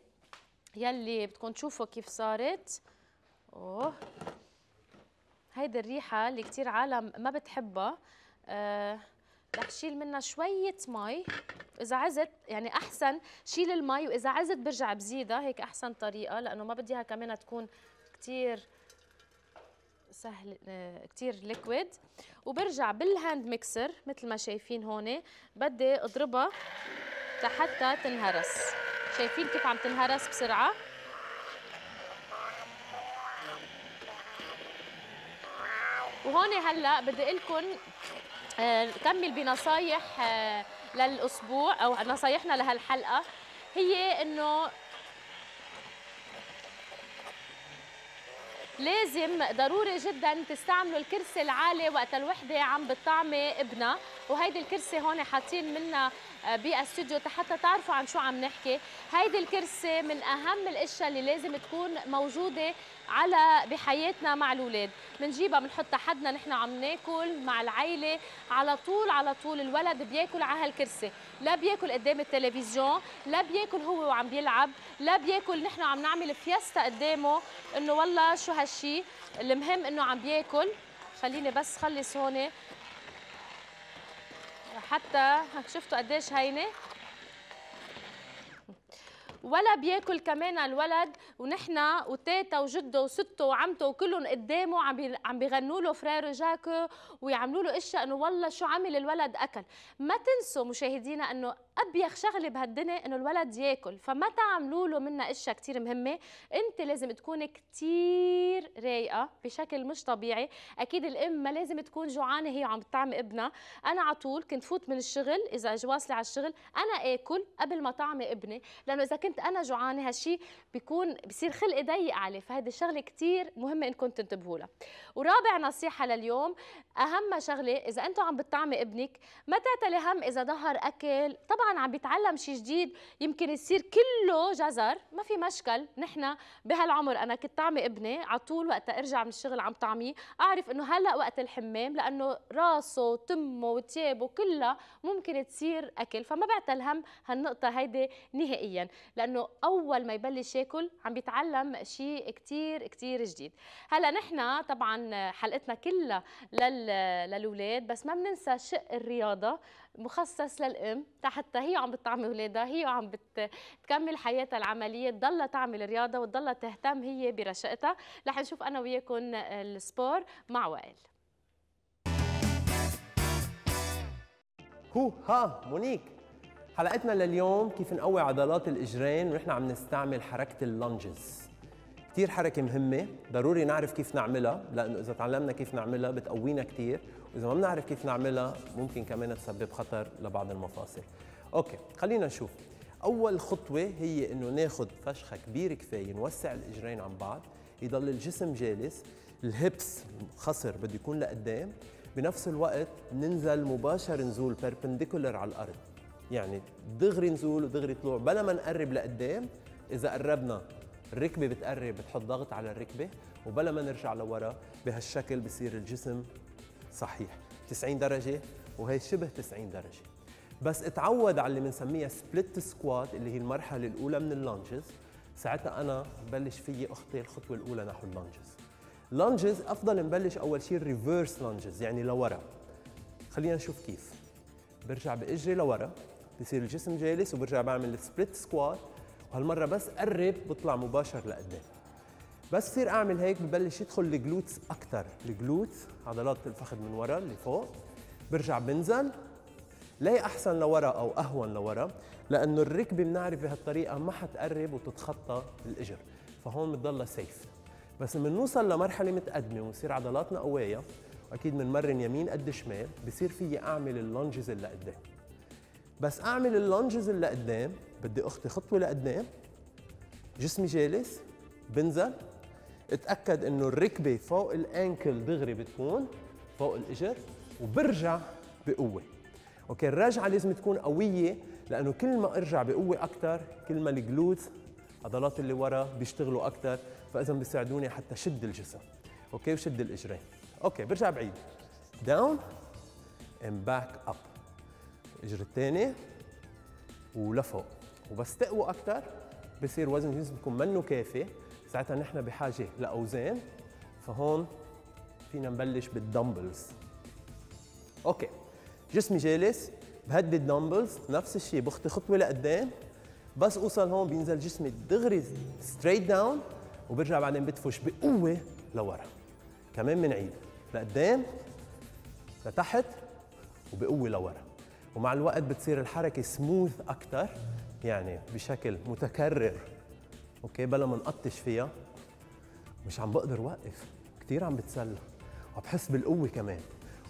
يلي بدكم تشوفوا كيف صارت أوه هيدي الريحه اللي كثير عالم ما بتحبها آه، رح شيل منها شوية مي إذا عزت يعني أحسن شيل المي وإذا عزت برجع بزيدها هيك أحسن طريقة لأنه ما بديها كمان تكون كتير سهل آه، كتير ليكويد وبرجع بالهاند ميكسر مثل ما شايفين هون بدي أضربها لحتى تنهرس شايفين كيف عم تنهرس بسرعة وهون هلا بدي اقول لكم آه، نكمل بنصايح آه، للاسبوع او نصايحنا لهالحلقه هي انه لازم ضروري جدا تستعملوا الكرسي العالي وقت الوحده عم بتطعمي ابنها وهيدي الكرسي هون حاطين منها آه، بالاستوديو حتى تعرفوا عن شو عم نحكي هيدي الكرسي من اهم الاشياء اللي لازم تكون موجوده على بحياتنا مع الاولاد بنجيبها بنحطها حدنا نحن عم ناكل مع العيله على طول على طول الولد بياكل على هالكرسي لا بياكل قدام التلفزيون لا بياكل هو وعم بيلعب لا بياكل نحن عم نعمل فيستا قدامه انه والله شو هالشي المهم انه عم بياكل خليني بس خلص هون حتى شفتوا قديش هينه ولا بياكل كمان الولد ونحن وتيتا وجده وسته وعمته وكلهم قدامه عم عم بيغنوا له فرير جاكو ويعملوا له اشياء انه والله شو عمل الولد اكل ما تنسوا مشاهدينا انه ابيخ شغله بهالدنيا انه الولد ياكل فما تعملوا له منا اشياء كثير مهمه انت لازم تكون كثير رايقه بشكل مش طبيعي اكيد الام ما لازم تكون جوعانه هي وعم تطعمي ابنها انا على طول كنت فوت من الشغل اذا جواسلي على الشغل انا اكل قبل ما طعمي ابني لانه اذا كنت انا جوعانه هالشيء بيكون بصير خلقي ضيق عليه فهذه الشغله كثير مهمه انكم تنتبهوا لها ورابع نصيحه لليوم اهم شغله اذا انتم عم بتطعمي ابنك ما تعتلي هم اذا ظهر اكل طبعا عم بيتعلم شيء جديد يمكن يصير كله جزر ما في مشكل نحن بهالعمر انا كنت طعمي ابني على طول وقت ارجع من الشغل عم طعميه اعرف انه هلا وقت الحمام لانه راسه وتمه وتيابه كلها ممكن تصير اكل فما بعتل هم هالنقطه هيدي نهائيا لانه اول ما يبلش ياكل عم بيتعلم شيء كثير كثير جديد هلا نحن طبعا حلقتنا كلها للاولاد بس ما بننسى شق الرياضه مخصص للام لحتى هي عم بتطعمي اولادها هي عم بتكمل حياتها العمليه تضلها تعمل رياضه وتضلها تهتم هي برشقتها رح نشوف انا وياكم السبور مع وائل هو ها مونيك حلقتنا لليوم كيف نقوي عضلات الاجرين ونحن عم نستعمل حركه اللانجز كثير حركه مهمه ضروري نعرف كيف نعملها لانه اذا تعلمنا كيف نعملها بتقوينا كثير واذا ما بنعرف كيف نعملها ممكن كمان تسبب خطر لبعض المفاصل اوكي خلينا نشوف اول خطوه هي انه ناخذ فشخه كبيره كفايه نوسع الاجرين عن بعض يضل الجسم جالس الهبس خصر بده يكون لقدام بنفس الوقت ننزل مباشر نزول بيربنديكولر على الارض يعني دغري نزول ودغري طلوع بلا ما نقرب لقدام اذا قربنا الركبه بتقرب بتحط ضغط على الركبه وبلا ما نرجع لورا بهالشكل بصير الجسم صحيح 90 درجة وهي شبه 90 درجة بس اتعود على اللي بنسميها سبلت سكوات اللي هي المرحلة الأولى من اللانجز ساعتها أنا ببلش فيي أخطي الخطوة الأولى نحو اللانجز لانجز أفضل نبلش أول شيء الريفيرس لانجز يعني لورا خلينا نشوف كيف برجع بإجري لورا بصير الجسم جالس وبرجع بعمل سبليت سكوات وهالمرة بس قرب بطلع مباشر لقدام بس بصير اعمل هيك ببلش يدخل الجلوتس اكثر الجلوتس عضلات الفخذ من ورا لفوق برجع بنزل ليه احسن لورا او اهون لورا لانه الركبه بنعرف بهالطريقه ما حتقرب وتتخطى الاجر فهون بتضلها سيف بس لما نوصل لمرحله متقدمه ونصير عضلاتنا قويه واكيد بنمرن يمين قد شمال بصير فيي اعمل اللونجز اللي قدام بس اعمل اللونجز اللي قدام بدي اخطي خطوه لقدام جسمي جالس بنزل اتاكد انه الركبه فوق الانكل دغري بتكون فوق الاجر وبرجع بقوه اوكي الرجعه لازم تكون قويه لانه كل ما ارجع بقوه اكثر كل ما الجلوتس عضلات اللي ورا بيشتغلوا اكثر فاذا بيساعدوني حتى شد الجسم اوكي وشد الاجرين اوكي برجع بعيد داون اند باك اب الاجر الثاني ولفوق وبس تقوى اكثر بصير وزن الجسم منه كافي ساعتها نحن بحاجه لاوزان فهون فينا نبلش بالدمبلز اوكي جسمي جالس بهدي الدمبلز نفس الشيء بخطي خطوه لقدام بس اوصل هون بينزل جسمي دغري ستريت داون وبرجع بعدين بدفش بقوه لورا كمان بنعيد لقدام لتحت وبقوه لورا ومع الوقت بتصير الحركه سموث اكثر يعني بشكل متكرر اوكي بلا ما نقطش فيها مش عم بقدر وقف كثير عم بتسلى وبحس بالقوه كمان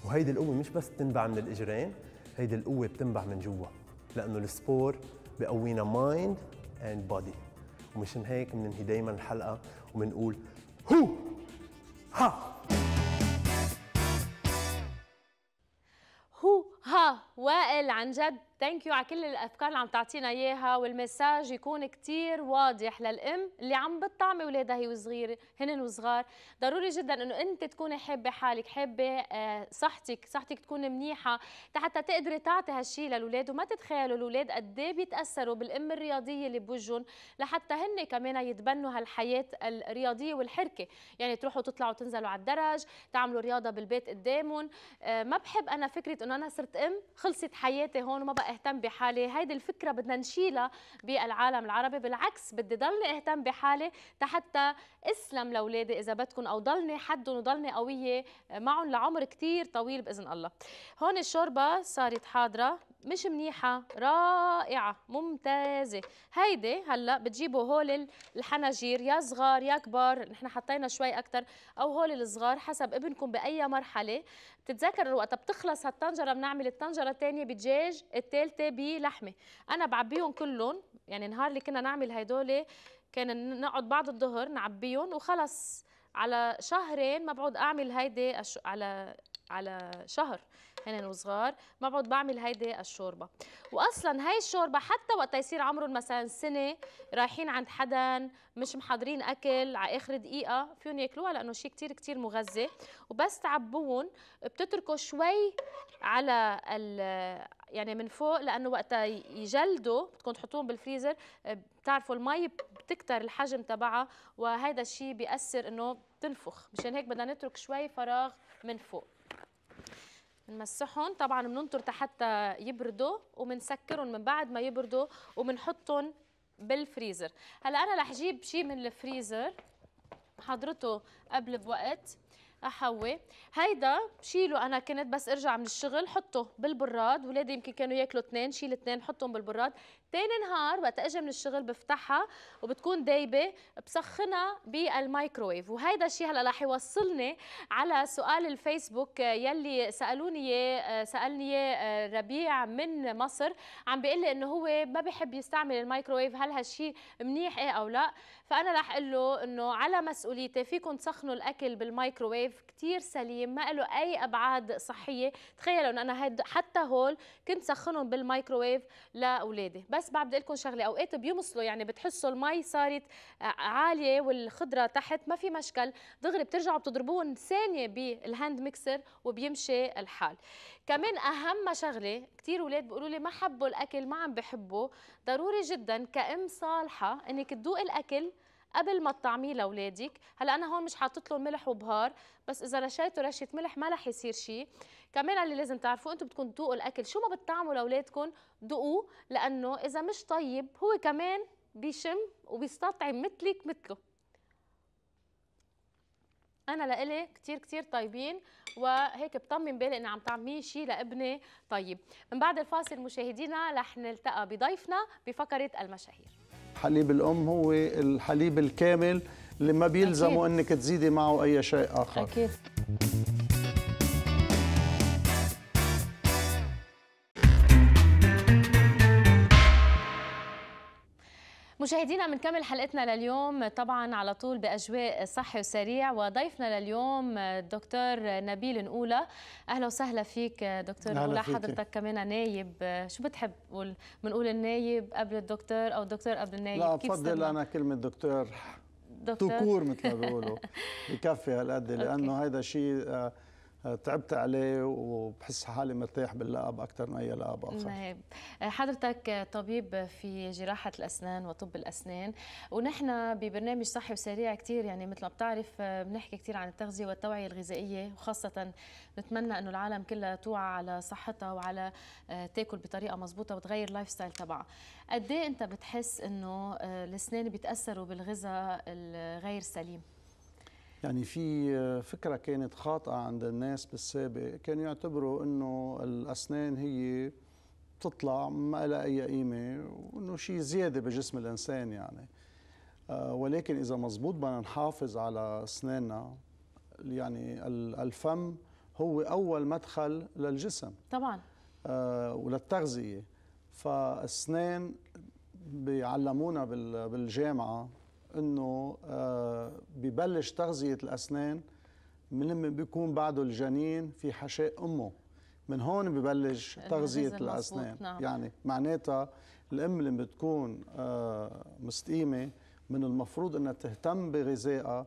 وهيدي القوه مش بس بتنبع من الاجرين هيدي القوه بتنبع من جوا لانه السبور بقوينا مايند اند بودي ومشان هيك بننهي دائما الحلقه وبنقول هو ها هو ها وائل عن جد ثانك يو على كل الافكار اللي عم تعطينا اياها والمساج يكون كثير واضح للام اللي عم بتطعمي اولادها هي وصغيره هن وصغار ضروري جدا انه انت تكوني حابه حالك حابه آه، صحتك صحتك تكون منيحه حتى تقدري تعطي هالشيء للاولاد وما تتخيلوا الاولاد قد ايه بيتاثروا بالام الرياضيه اللي بوجهن لحتى هن كمان يتبنوا هالحياه الرياضيه والحركه يعني تروحوا تطلعوا تنزلوا على الدرج تعملوا رياضه بالبيت قدامهم آه، ما بحب انا فكره انه انا صرت ام خلصت حياتي هون وما بقى اهتم بحالي هيدي الفكره بدنا نشيلها بالعالم العربي بالعكس بدي ضلني اهتم بحالي حتى اسلم لاولادي اذا بدكم او ضلني حد وضلني قويه معهم لعمر كثير طويل باذن الله هون الشوربه صارت حاضره مش منيحه رائعه ممتازه هيدي هلا بتجيبوا هول الحناجير يا صغار يا كبار نحن حطينا شوي اكثر او هول الصغار حسب ابنكم باي مرحله بتتذكروا وقتها بتخلص هالطنجره بنعمل الطنجره الثانيه بدجاج الثالثه بلحمه انا بعبيهم كلهم يعني نهار اللي كنا نعمل هيدول كان نقعد بعد الظهر نعبيهم وخلص على شهرين ما اعمل هيدي على على شهر هنا وصغار ما بقعد بعمل هيدي الشوربه واصلا هي الشوربه حتى وقت يصير عمرهم مثلا سنه رايحين عند حدا مش محضرين اكل على اخر دقيقه فيهم ياكلوها لانه شيء كثير كثير مغذي وبس تعبوهم بتتركوا شوي على يعني من فوق لانه وقت يجلدوا بدكم تحطوهم بالفريزر بتعرفوا المي بتكتر الحجم تبعها وهذا الشيء بياثر انه بتنفخ مشان هيك بدنا نترك شوي فراغ من فوق بنمسحهم طبعا بننطر حتى يبردوا وبنسكرهم من بعد ما يبردوا وبنحطهم بالفريزر هلا انا رح اجيب شيء من الفريزر حضرته قبل بوقت احوي هيدا شيله انا كنت بس ارجع من الشغل حطه بالبراد ولادي يمكن كانوا ياكلوا اثنين شيل اثنين حطهم بالبراد تاني نهار وقت اجي من الشغل بفتحها وبتكون دايبه بسخنها بالمايكرويف وهيدا الشيء هلا رح يوصلني على سؤال الفيسبوك آه، يلي سالوني اياه آه، سالني اياه آه، ربيع من مصر عم بيقول لي انه هو ما بحب يستعمل المايكرويف هل هالشيء منيح ايه او لا فانا رح اقول له انه على مسؤوليتي فيكم تسخنوا الاكل بالمايكرويف كثير سليم ما له اي ابعاد صحيه تخيلوا انه انا حتى هول كنت سخنهم بالمايكرويف لاولادي بس بعد لكم شغله اوقات بيمصلوا يعني بتحسوا المي صارت عاليه والخضره تحت ما في مشكل دغري بترجعوا بتضربون ثانيه بالهاند ميكسر وبيمشي الحال كمان اهم شغله كثير اولاد بيقولوا لي ما حبوا الاكل ما عم بحبوا ضروري جدا كأم صالحه انك تذوق الاكل قبل ما تطعميه لاولادك هلا انا هون مش حاطط له ملح وبهار بس اذا رشيته رشه ملح ما رح يصير شيء كمان اللي لازم تعرفوه انتم بدكم تذوقوا الاكل شو ما بتطعموا لاولادكم ذوقوه لانه اذا مش طيب هو كمان بيشم وبيستطعم مثلك مثله انا لإلي كثير كثير طيبين وهيك بطمن بالي اني عم طعميه شيء لابني طيب من بعد الفاصل مشاهدينا رح نلتقى بضيفنا بفقره المشاهير حليب الام هو الحليب الكامل اللي ما بيلزموا انك تزيدي معه اي شيء اخر اكيد مشاهدينا بنكمل حلقتنا لليوم طبعا على طول باجواء صحي وسريع وضيفنا لليوم الدكتور نبيل نقولة اهلا وسهلا فيك دكتور نقولة حضرتك كمان نايب شو بتحب قول بنقول النايب قبل الدكتور او الدكتور قبل النايب لا بفضل انا كلمه دكتور دكتور تكور مثل ما بيقولوا بكفي (laughs) هالقد لانه هيدا شيء آه، آه، تعبت عليه وبحس حالي مرتاح باللقب اكثر من اي لقب اخر نعم حضرتك طبيب في جراحه الاسنان وطب الاسنان ونحن ببرنامج صحي وسريع كثير يعني مثل ما بتعرف آه، بنحكي كثير عن التغذيه والتوعيه الغذائيه وخاصه نتمنى انه العالم كلها توعى على صحتها وعلى تاكل بطريقه مضبوطه وتغير اللايف ستايل تبعها قد إيه انت بتحس انه الاسنان بيتاثروا بالغذاء الغير سليم يعني في آه، فكرة كانت خاطئة عند الناس بالسابق كانوا يعتبروا أنه الأسنان هي بتطلع ما لها أي قيمة وأنه شيء زيادة بجسم الإنسان يعني آه، ولكن إذا مزبوط بدنا نحافظ على أسناننا يعني الفم هو أول مدخل للجسم طبعا آه، وللتغذية فالأسنان بيعلمونا بالجامعة انه آه، ببلش تغذيه الاسنان من لما بيكون بعده الجنين في حشاء امه من هون ببلش تغذيه الاسنان نعم. يعني معناتها الام لما بتكون آه، مستقيمه من المفروض انها تهتم بغذائها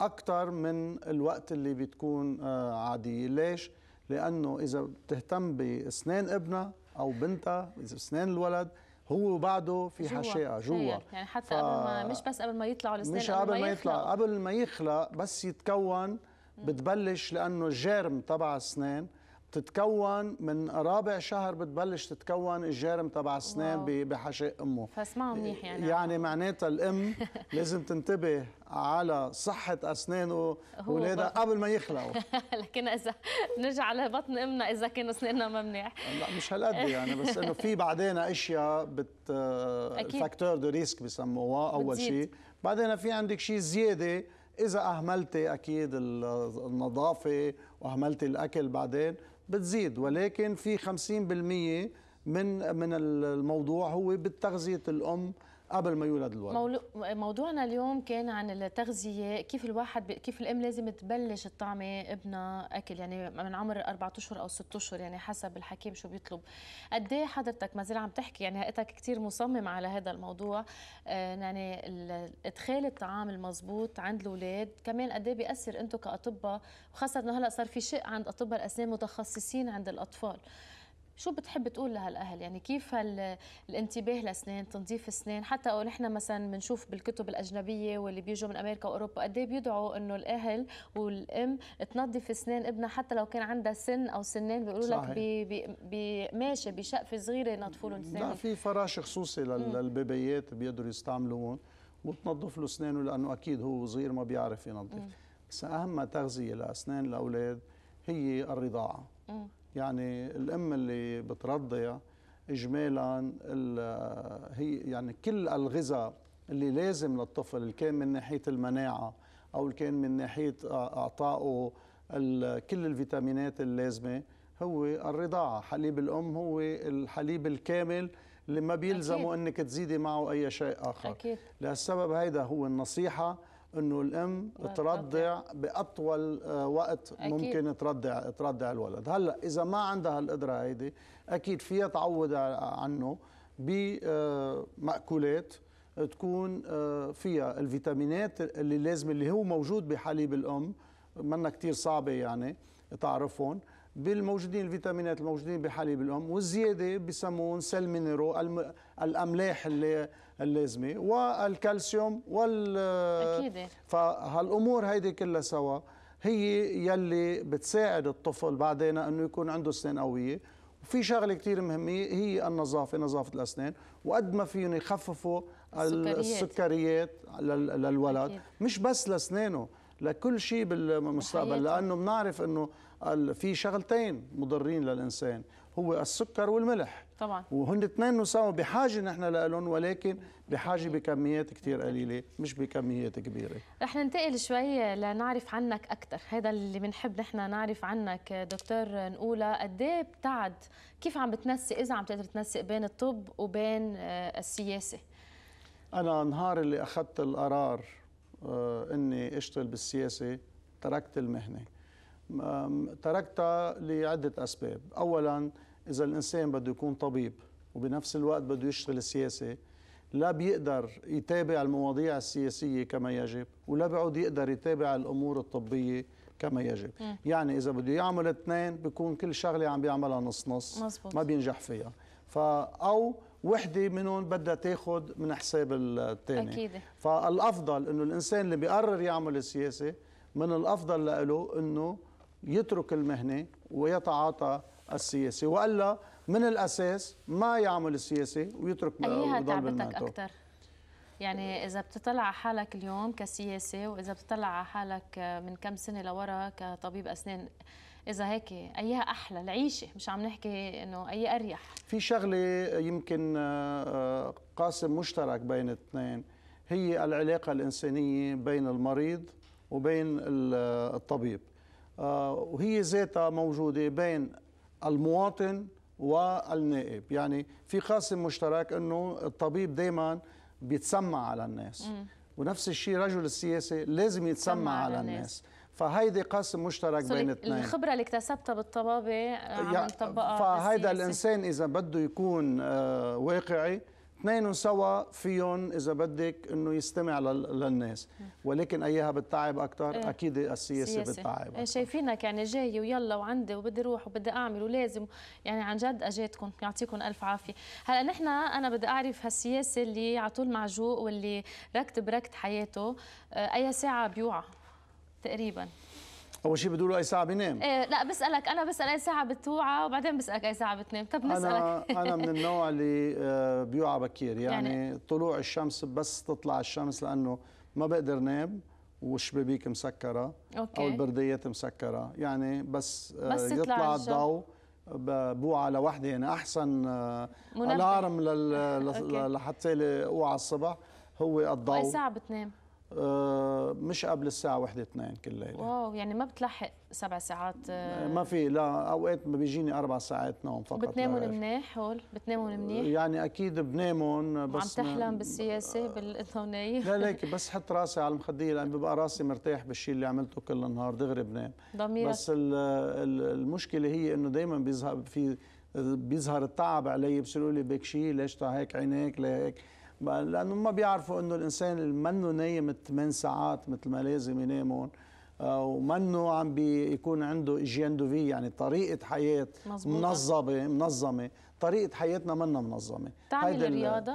اكثر من الوقت اللي بتكون آه، عاديه ليش لانه اذا بتهتم باسنان ابنها او بنتها اذا اسنان الولد هو بعده في جوا. حشائه جوا يعني حتى ف... قبل ما مش بس قبل ما يطلعوا الاسنان مش قبل, قبل ما يطلع قبل ما يخلق بس يتكون بتبلش لانه الجرم تبع السنان بتتكون من رابع شهر بتبلش تتكون الجرم تبع السنان بحشاء امه فاسمعوا منيح يعني يعني معناتها الام (laughs) لازم تنتبه على صحة أسنانه ولاده قبل ما يخلقوا (laughs) لكن إذا نرجع على بطن أمنا إذا كان أسناننا ما منيح لا مش هالقد يعني بس إنه في بعدين أشياء بت فاكتور دو ريسك بسموها أول شيء بعدين في عندك شيء زيادة إذا أهملتي أكيد النظافة وأهملتي الأكل بعدين بتزيد ولكن في 50% من من الموضوع هو بتغذية الأم قبل ما يولد الولد موضوعنا اليوم كان عن التغذيه كيف الواحد ب... كيف الام لازم تبلش تطعمي ابنها اكل يعني من عمر أربعة اشهر او ست اشهر يعني حسب الحكيم شو بيطلب قد ايه حضرتك ما زال عم تحكي يعني هيئتك كثير مصمم على هذا الموضوع آه، يعني ادخال الطعام المضبوط عند الاولاد كمان قد ايه بياثر انتم كاطباء وخاصه انه هلا صار في شق عند اطباء الاسنان متخصصين عند الاطفال شو بتحب تقول لهالاهل يعني كيف الانتباه لاسنان تنظيف اسنان حتى او نحن مثلا بنشوف بالكتب الاجنبيه واللي بيجوا من امريكا واوروبا قد ايه بيدعوا انه الاهل والام تنظف اسنان ابنها حتى لو كان عندها سن او سنين بيقولوا لك بي بي ماشي بشقفه صغيره ينظفوا لهم اسنان لا في فراش خصوصي للبيبيات بيقدروا يستعملوهم وتنظف له اسنانه لانه اكيد هو صغير ما بيعرف ينظف بس اهم تغذيه لاسنان الاولاد هي الرضاعه يعني الام اللي بترضع اجمالا هي يعني كل الغذاء اللي لازم للطفل اللي كان من ناحيه المناعه او اللي كان من ناحيه اعطائه كل الفيتامينات اللازمه هو الرضاعه حليب الام هو الحليب الكامل اللي ما بيلزمه أكيد. انك تزيدي معه اي شيء اخر أكيد. لهالسبب هيدا هو النصيحه انه الام ترضع باطول آه، وقت أكيد. ممكن ترضع ترضع الولد هلا اذا ما عندها القدره هيدي اكيد فيها تعوض عنه بمأكولات آه، تكون آه، فيها الفيتامينات اللي لازم اللي هو موجود بحليب الام منا كثير صعبه يعني تعرفهم بالموجودين الفيتامينات الموجودين بحليب الام والزياده بسمون سلمينيرو الاملاح اللي اللازمه والكالسيوم وال اكيد فهالامور هيدي كلها سوا هي يلي بتساعد الطفل بعدين انه يكون عنده اسنان قويه وفي شغله كثير مهمه هي النظافه نظافه الاسنان وقد ما فيهم يخففوا السكريات, السكريات للولد أكيد. مش بس لاسنانه لكل شيء بالمستقبل لانه بنعرف انه في شغلتين مضرين للانسان هو السكر والملح طبعا وهن اثنين سوا بحاجه نحن لهم ولكن بحاجه بكميات كثير قليله مش بكميات كبيره رح ننتقل شوي لنعرف عنك اكثر هذا اللي بنحب نحن نعرف عنك دكتور نقولا قد ايه بتعد كيف عم بتنسق اذا عم تقدر تنسق بين الطب وبين آه، السياسه انا نهار اللي اخذت القرار آه، اني اشتغل بالسياسه تركت المهنه تركتها لعدة أسباب أولا إذا الإنسان بده يكون طبيب وبنفس الوقت بده يشتغل سياسة لا بيقدر يتابع المواضيع السياسية كما يجب ولا بيعود يقدر يتابع الأمور الطبية كما يجب م. يعني إذا بده يعمل اثنين بيكون كل شغلة عم بيعملها نص نص مزبوط. ما بينجح فيها فا أو وحدة منهم بدها تاخذ من حساب الثاني أكيد. فالأفضل أنه الإنسان اللي بيقرر يعمل السياسة من الأفضل له أنه يترك المهنة ويتعاطى السياسة وإلا من الأساس ما يعمل السياسة ويترك أيها تعبتك أكثر؟ يعني إذا بتطلع على حالك اليوم كسياسي وإذا بتطلع على حالك من كم سنة لورا كطبيب أسنان إذا هيك أيها أحلى العيشة مش عم نحكي إنه أي أريح في شغلة يمكن آه، آه، قاسم مشترك بين الاثنين هي العلاقة الإنسانية بين المريض وبين آه، الطبيب آه، وهي ذاتها موجودة بين المواطن والنائب يعني في قاسم مشترك أنه الطبيب دايما بيتسمع على الناس مم. ونفس الشيء رجل السياسي لازم يتسمع على, على الناس, الناس. فهيدي قاسم مشترك بين الاثنين الخبرة اللي اكتسبتها بالطبابة عم يعني نطبقها فهيدا الإنسان إذا بده يكون آه، واقعي اثنين سوا فيهم اذا بدك انه يستمع للناس ولكن اياها بتتعب اكثر إيه. اكيد السياسه بتتعب إيه، شايفينك يعني جاي ويلا وعندي وبدي اروح وبدي اعمل ولازم يعني عن جد اجيتكم يعطيكم الف عافيه هلا نحن انا بدي اعرف هالسياسه اللي على طول معجوق واللي ركت بركت حياته آه، اي ساعه بيوعى تقريبا اول شيء بدوا اي ساعه بينام ايه لا بسالك انا بسال اي ساعه بتوعى وبعدين بسالك اي ساعه بتنام طب نسالك انا (laughs) انا من النوع اللي آه، بيوعى بكير يعني, يعني طلوع الشمس بس تطلع الشمس لانه ما بقدر نام والشبابيك مسكره أوكي. او البرديات مسكره يعني بس, آه، بس يطلع الضوء بوعى لوحدي يعني احسن آه، الارم (laughs) لحتى اوعى الصبح هو الضوء اي ساعه بتنام آه، مش قبل الساعة واحدة اثنين كل ليلة واو يعني ما بتلحق سبع ساعات آه، آه، ما في لا أوقات بيجيني أربع ساعات نوم فقط بتنامون منيح هول بتنامون منيح يعني أكيد بنامهم بس عم تحلم بالسياسة بالقطنية لا ليك بس حط راسي على المخدية لأن ببقى راسي مرتاح بالشيء اللي عملته كل النهار دغري بنام ضميرك بس المشكلة هي إنه دايما بيظهر في بيظهر التعب علي بصيروا لي بك شيء ليش هيك عينيك هيك لانه ما بيعرفوا انه الانسان اللي منه نايم 8 ساعات مثل ما لازم ينامون آه، ومنه عم بيكون عنده اجيان دو في يعني طريقه حياه مزبوطة. منظمه منظمه طريقه حياتنا منا منظمه تعمل الرياضه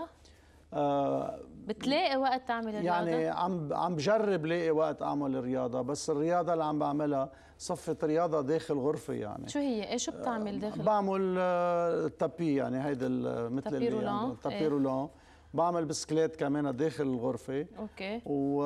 آه بتلاقي وقت تعمل الرياضه يعني عم عم بجرب لاقي وقت اعمل الرياضه بس الرياضه اللي عم بعملها صفت رياضه داخل غرفة يعني شو هي ايش بتعمل آه، داخل آه بعمل آه يعني هيدا مثل تابي رولون يعني تابي إيه؟ بعمل بسكليت كمان داخل الغرفه اوكي و...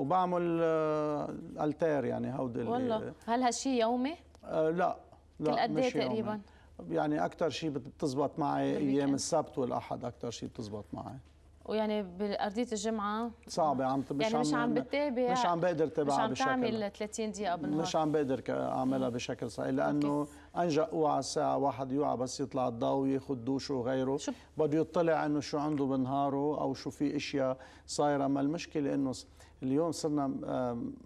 وبعمل آه، التير يعني هودي والله اللي... هل هالشيء يومي؟ آه لا لا كل قد ايه تقريبا؟ يومي. يعني اكثر شيء بتزبط معي ايام السبت والاحد اكثر شيء بتزبط معي ويعني بارضيه الجمعه صعبه عم يعني مش عم, عم بتتابع مش عم بقدر تابعها بشكل مش عم تعمل 30 دقيقه بالنهار مش عم بقدر اعملها بشكل صحيح لانه أوكي. انجا اوعى الساعه واحد يوعى بس يطلع الضوء ياخذ دوش وغيره بده يطلع انه شو عنده بنهاره او شو في اشياء صايره ما المشكله انه اليوم صرنا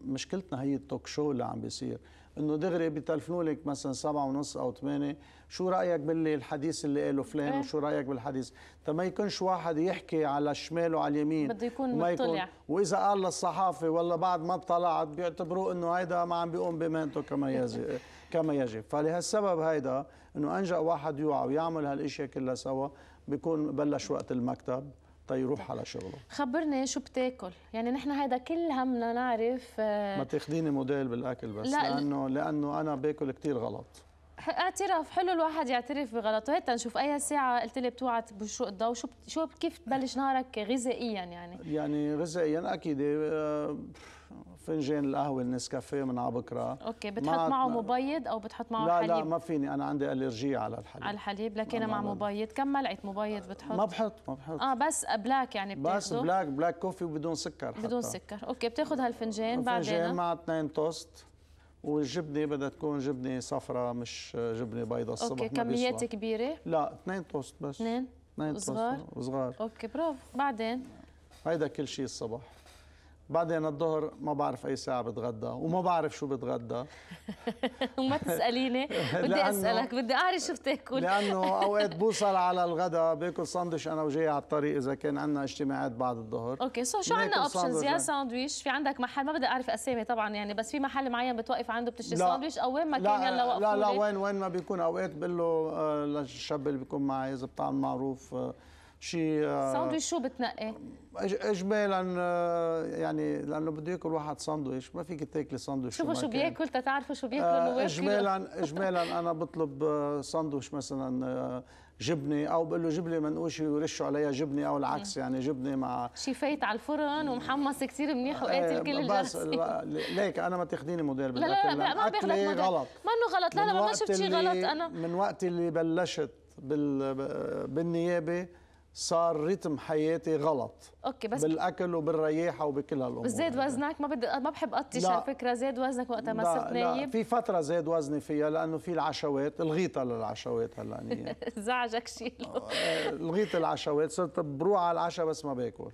مشكلتنا هي التوك شو اللي عم بيصير انه دغري بيتلفنوا لك مثلا سبعة ونص او ثمانية شو رايك باللي الحديث اللي قاله فلان إيه. وشو رايك بالحديث طيب ما يكونش واحد يحكي على الشمال وعلى اليمين بده يكون يكون مطلع. واذا قال للصحافه والله بعد ما اطلعت بيعتبروه انه هيدا ما عم بيقوم بمهنته كما يجب (laughs) كما يجب فلهالسبب هيدا انه انجا واحد يوعى ويعمل هالاشياء كلها سوا بيكون بلش وقت المكتب حتى يروح على شغله خبرني شو بتاكل يعني نحن هذا كل همنا نعرف آه، ما تاخذيني موديل بالاكل بس لا لانه لانه انا باكل كثير غلط اعتراف حلو الواحد يعترف بغلطه هيك نشوف اي ساعه قلت لي بتوعى بشروق الضوء شو شو كيف تبلش نهارك غذائيا يعني يعني غذائيا اكيد آه، فنجان القهوه النسكافيه من على بكره اوكي بتحط مع... معه مبيض او بتحط معه لا حليب لا لا ما فيني انا عندي الرجيه على الحليب على الحليب لكن مع مبيض كم ملعقه مبيض بتحط ما بحط ما بحط اه بس بلاك يعني بتاخذه بس بلاك بلاك كوفي وبدون سكر حتى. بدون سكر اوكي بتاخذ هالفنجان بعدين فنجان مع اثنين توست والجبنه بدها تكون جبنه صفراء مش جبنه بيضاء الصبح اوكي كميات كبيره لا اثنين توست بس اثنين اثنين توست صغار اوكي برافو بعدين هيدا كل شيء الصبح بعدين الظهر ما بعرف اي ساعه بتغدى وما بعرف شو بتغدى (laughs) وما تساليني (laughs) بدي اسالك بدي اعرف شو بتاكل لانه (laughs) اوقات بوصل على الغداء باكل ساندويش انا وجاي على الطريق اذا كان عندنا اجتماعات بعد الظهر اوكي سو شو عندنا اوبشنز يا ساندويش في عندك محل ما بدي اعرف اسامي طبعا يعني بس في محل معين بتوقف عنده بتشتري ساندويش او وين ما كان يلا وقفوا لا لا وين وين ما بيكون اوقات بقول له آه، للشاب اللي بيكون معي اذا بطعم معروف آه، شيء ساندويش شو بتنقي؟ آه، اجمالا آه، يعني لانه بده ياكل واحد ساندويش ما فيك تاكلي ساندويش شوفوا شو بياكل تتعرفوا شو بياكل آه اجمالا (laughs) اجمالا انا بطلب آه، ساندويش مثلا جبنه او بقول له جيب لي منقوشه ويرشوا عليها جبنه او العكس يعني جبنه مع شي فايت على الفرن ومحمص كثير منيح وقاتل كل بس ليك انا ما تاخذيني موديل لا لا لا, لا ما باخذك غلط ما منه غلط لا لا ما شفت شي غلط انا من وقت اللي بلشت بالنيابه صار رتم حياتي غلط اوكي بس بالاكل وبالرياحه وبكل هالامور بس زاد وزنك ما بدي ما بحب اطيش على فكره زاد وزنك وقتها ما صرت نايم لا في فتره زاد وزني فيها لانه في العشوات الغيطه للعشوات هلا (laughs) زعجك شيء آه، لغيت العشوات صرت بروح على العشاء بس ما باكل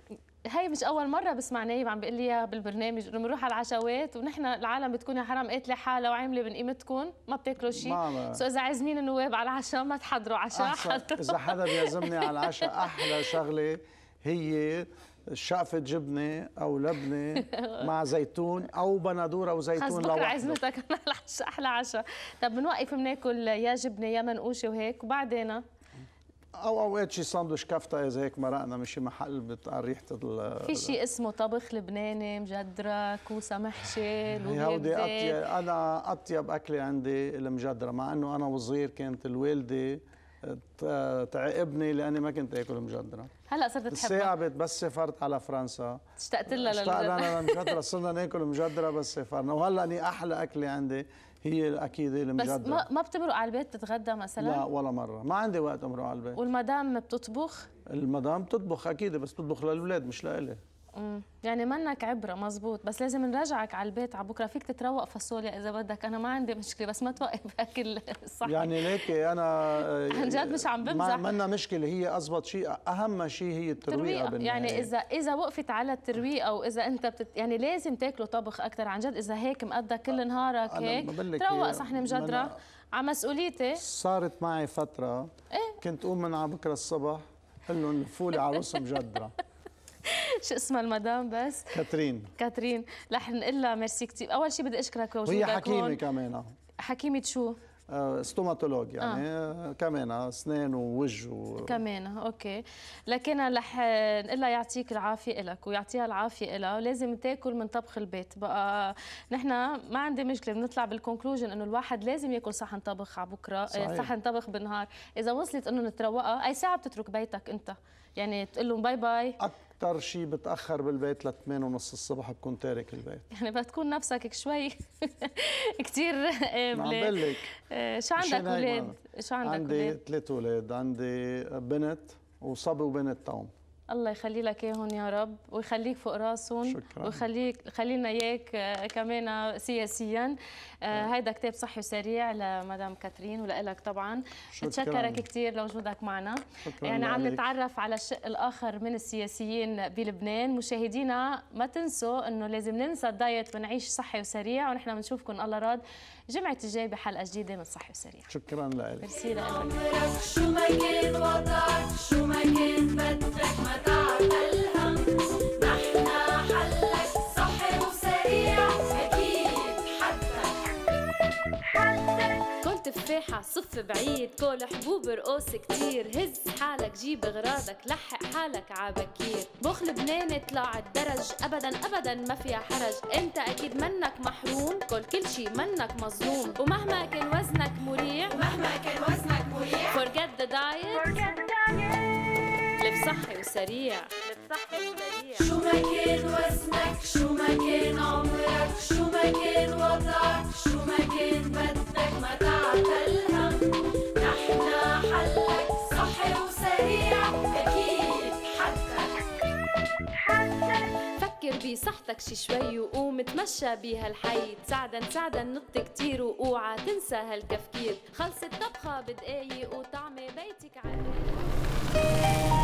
هاي مش اول مره بسمع نايم عم بيقول لي اياها بالبرنامج انه بنروح على العشوات ونحن العالم بتكون يا حرام قاتله حالها وعامله من قيمتكم ما بتاكلوا شيء سو اذا عازمين النواب على العشاء ما تحضروا عشاء (laughs) اذا حدا بيعزمني على العشاء احلى شغله هي شقفة جبنة أو لبنة (laughs) مع زيتون أو بندورة وزيتون لوحده عزمتك (laughs) أنا العشاء أحلى عشاء طب بنوقف بناكل يا جبنة يا منقوشة وهيك وبعدين او اوقات شي ساندويش كفته اذا هيك مرقنا من شي محل بتقع ريحه ال في شي اسمه طبخ لبناني مجدره كوسه محشي هودي اطيب انا اطيب اكله عندي المجدره مع انه انا وصغير كانت الوالده تعقبني لاني ما كنت اكل مجدره هلا صرت تحبها صعبت بس سافرت على فرنسا اشتقت لها اشتقت لها للمجدره صرنا ناكل مجدره بس سافرنا وهلا اني احلى اكله عندي هي اكيد المجدره بس ما ما بتمرق على البيت تتغدى مثلا؟ لا ولا مره ما عندي وقت امرق على البيت والمدام بتطبخ؟ المدام بتطبخ اكيد بس بتطبخ للاولاد مش لإلي امم يعني منك عبره مزبوط بس لازم نرجعك على البيت على بكره فيك تتروق فاصوليا اذا بدك انا ما عندي مشكله بس ما توقف (laughs) اكل صح يعني ليك انا (laughs) عن جد مش عم بمزح ما منا مشكله هي ازبط شيء اهم شيء هي الترويقه يعني اذا اذا وقفت على الترويقه واذا انت بتت... يعني لازم تاكلوا طبخ اكثر عن جد اذا هيك مقضى كل نهارك هيك تروق صحن مجدره على مسؤوليتي صارت معي فتره إيه؟ كنت اقوم من على بكره الصبح قول لهم لفوا لي على (laughs) (laughs) شو اسمها المدام بس كاترين كاترين رح نقول لها ميرسي كثير اول شيء بدي اشكرك وجودك هي حكيمه كمان حكيمه شو؟ ستوماتولوج آه، يعني آه. آه، كمان اسنان آه، ووجه و... كمان اوكي لكن رح نقول لها يعطيك العافيه لك ويعطيها العافيه إلها ولازم تاكل من طبخ البيت بقى نحن ما عندي مشكله بنطلع بالكونكلوجن انه الواحد لازم ياكل صحن طبخ على بكره صحيح. صحن طبخ بالنهار اذا وصلت انه نتروقها اي ساعه بتترك بيتك انت يعني تقول لهم باي باي اكثر شيء بتاخر بالبيت ل 8 ونص الصبح بكون تارك البيت يعني بدها تكون نفسك شوي (laughs) كثير عم لك آه، شو عندك اولاد شو عندك عندي ثلاث اولاد عندي بنت وصبي وبنت توم الله يخلي لك اياهم يا رب ويخليك فوق راسهم شكرا ويخليك خلينا اياك آه، كمان سياسيا آه، آه. هيدا كتاب صحي وسريع لمدام كاترين ولك طبعا شكرا. بتشكرك كثير لوجودك معنا شكرا يعني عم نتعرف على الشق الاخر من السياسيين بلبنان مشاهدينا ما تنسوا انه لازم ننسى الدايت ونعيش صحي وسريع ونحن بنشوفكم الله راد جمعة الجاي بحلقة جديدة من صحي وسريع شكرا لك ميرسي لك شو ما كان وضعك شو ما كان بدك متاع قلبك تفاحة صف بعيد كل حبوب رقوس كتير هز حالك جيب اغراضك لحق حالك عبكير مخ لبنان طلع الدرج ابدا ابدا ما فيها حرج انت اكيد منك محروم كل كل شي منك مظلوم ومهما كان وزنك مريع مهما كان وزنك مريع forget the diet forget the diet لف صحي وسريع صحي وسريع شو ما كان وزنك شو ما كان عمرك شو ما كان وضعك شو ما كان بدك ما تعتل نحنا حلك صحي وسريع أكيد حدك فكر بصحتك شي شوي وقوم تمشى بهالحي تساعدا تساعدا نط كتير واوعى تنسى هالتفكير خلصت طبخة بدقايق وطعمة بيتك عقلي